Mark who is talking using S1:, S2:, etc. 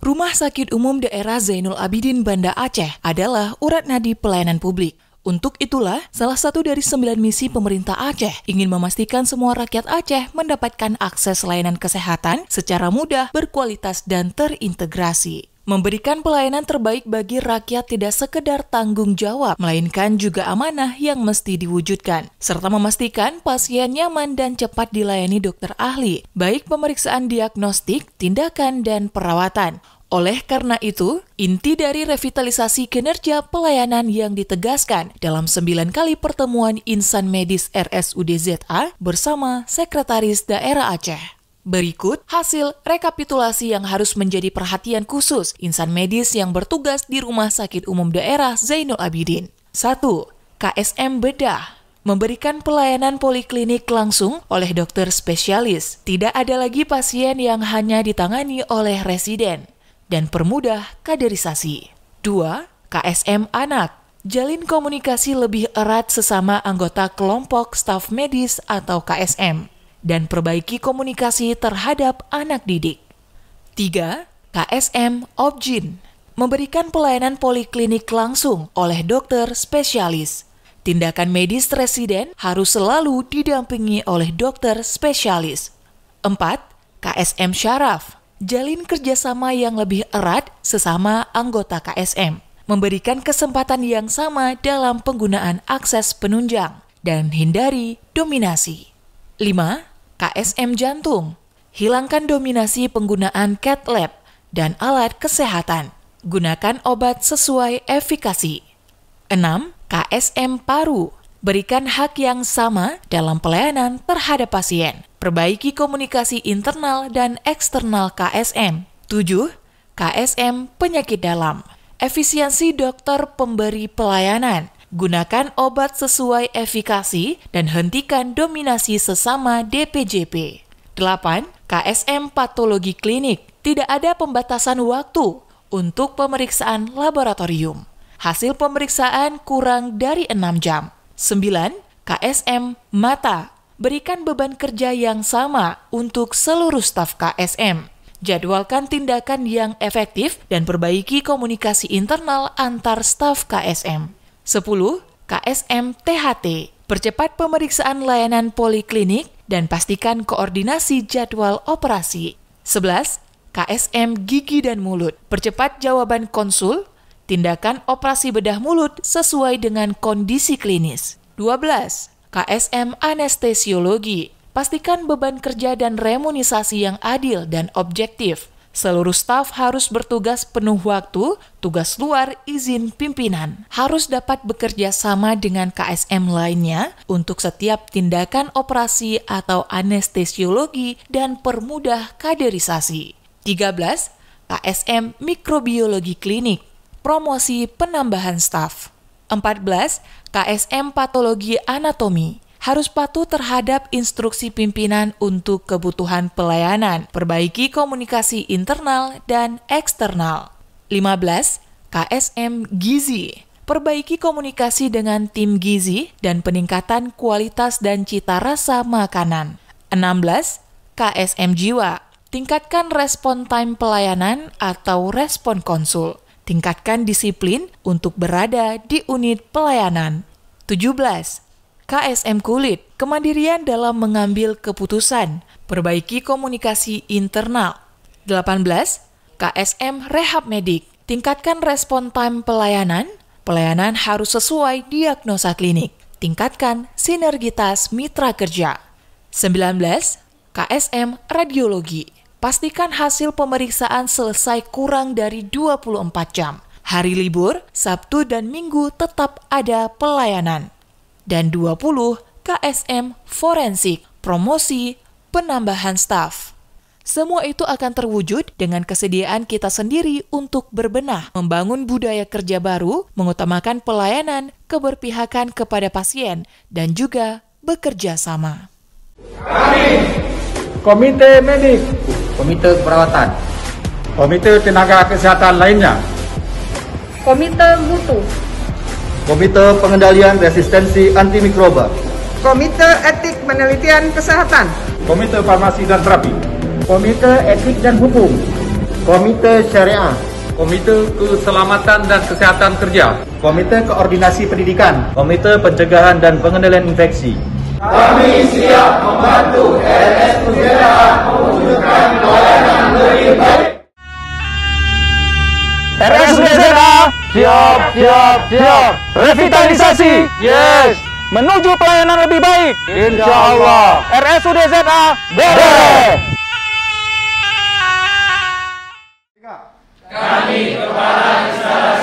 S1: Rumah Sakit Umum Daerah Zainul Abidin Banda Aceh adalah urat nadi pelayanan publik. Untuk itulah, salah satu dari sembilan misi pemerintah Aceh ingin memastikan semua rakyat Aceh mendapatkan akses layanan kesehatan secara mudah, berkualitas, dan terintegrasi. Memberikan pelayanan terbaik bagi rakyat tidak sekedar tanggung jawab, melainkan juga amanah yang mesti diwujudkan, serta memastikan pasien nyaman dan cepat dilayani dokter ahli, baik pemeriksaan diagnostik, tindakan, dan perawatan. Oleh karena itu, inti dari revitalisasi kinerja pelayanan yang ditegaskan dalam sembilan kali pertemuan insan medis RSUDZA bersama Sekretaris Daerah Aceh. Berikut hasil rekapitulasi yang harus menjadi perhatian khusus insan medis yang bertugas di Rumah Sakit Umum Daerah Zainul Abidin. 1. KSM Bedah memberikan pelayanan poliklinik langsung oleh dokter spesialis. Tidak ada lagi pasien yang hanya ditangani oleh residen dan permudah kaderisasi. 2. KSM Anak Jalin komunikasi lebih erat sesama anggota kelompok staf medis atau KSM dan perbaiki komunikasi terhadap anak didik. 3. KSM Objin memberikan pelayanan poliklinik langsung oleh dokter spesialis. Tindakan medis residen harus selalu didampingi oleh dokter spesialis. 4. KSM Syaraf jalin kerjasama yang lebih erat sesama anggota KSM, memberikan kesempatan yang sama dalam penggunaan akses penunjang, dan hindari dominasi. 5. KSM jantung, hilangkan dominasi penggunaan cat lab dan alat kesehatan. Gunakan obat sesuai efikasi. 6. KSM paru, berikan hak yang sama dalam pelayanan terhadap pasien. Perbaiki komunikasi internal dan eksternal KSM. 7. KSM penyakit dalam. Efisiensi dokter pemberi pelayanan Gunakan obat sesuai efikasi dan hentikan dominasi sesama DPJP. 8. KSM Patologi Klinik. Tidak ada pembatasan waktu untuk pemeriksaan laboratorium. Hasil pemeriksaan kurang dari 6 jam. 9. KSM Mata. Berikan beban kerja yang sama untuk seluruh staf KSM. Jadwalkan tindakan yang efektif dan perbaiki komunikasi internal antar staf KSM. 10. KSM THT Percepat pemeriksaan layanan poliklinik dan pastikan koordinasi jadwal operasi. 11. KSM gigi dan mulut. Percepat jawaban konsul, tindakan operasi bedah mulut sesuai dengan kondisi klinis. 12. KSM anestesiologi. Pastikan beban kerja dan remunisasi yang adil dan objektif. Seluruh staf harus bertugas penuh waktu, tugas luar izin pimpinan. Harus dapat bekerja sama dengan KSM lainnya untuk setiap tindakan operasi atau anestesiologi dan permudah kaderisasi. 13. KSM Mikrobiologi Klinik Promosi penambahan staf 14. KSM Patologi Anatomi harus patuh terhadap instruksi pimpinan untuk kebutuhan pelayanan, perbaiki komunikasi internal dan eksternal. 15. KSM Gizi Perbaiki komunikasi dengan tim gizi dan peningkatan kualitas dan cita rasa makanan. 16. KSM Jiwa Tingkatkan respon time pelayanan atau respon konsul. Tingkatkan disiplin untuk berada di unit pelayanan. 17. KSM Kulit, kemandirian dalam mengambil keputusan, perbaiki komunikasi internal. 18. KSM Rehab Medik, tingkatkan respon time pelayanan, pelayanan harus sesuai diagnosa klinik. Tingkatkan sinergitas mitra kerja. 19. KSM Radiologi, pastikan hasil pemeriksaan selesai kurang dari 24 jam. Hari libur, Sabtu dan Minggu tetap ada pelayanan dan 20 KSM forensik, promosi, penambahan staf. Semua itu akan terwujud dengan kesediaan kita sendiri untuk berbenah, membangun budaya kerja baru, mengutamakan pelayanan, keberpihakan kepada pasien, dan juga bekerja sama. Kami, Komite Medik, Komite Perawatan, Komite Tenaga Kesehatan lainnya, Komite Mutu, Komite Pengendalian Resistensi Antimikroba, Komite Etik Penelitian Kesehatan, Komite Farmasi dan Terapi, Komite Etik dan Hukum, Komite Syariah, Komite Keselamatan dan Kesehatan Kerja, Komite Koordinasi Pendidikan, Komite Pencegahan dan Pengendalian Infeksi. Kami siap membantu Siap, siap, siap. Revitalisasi. Yes. Menuju pelayanan lebih baik. Insya Allah. RSUDZA beres. Kami kepala instalasi.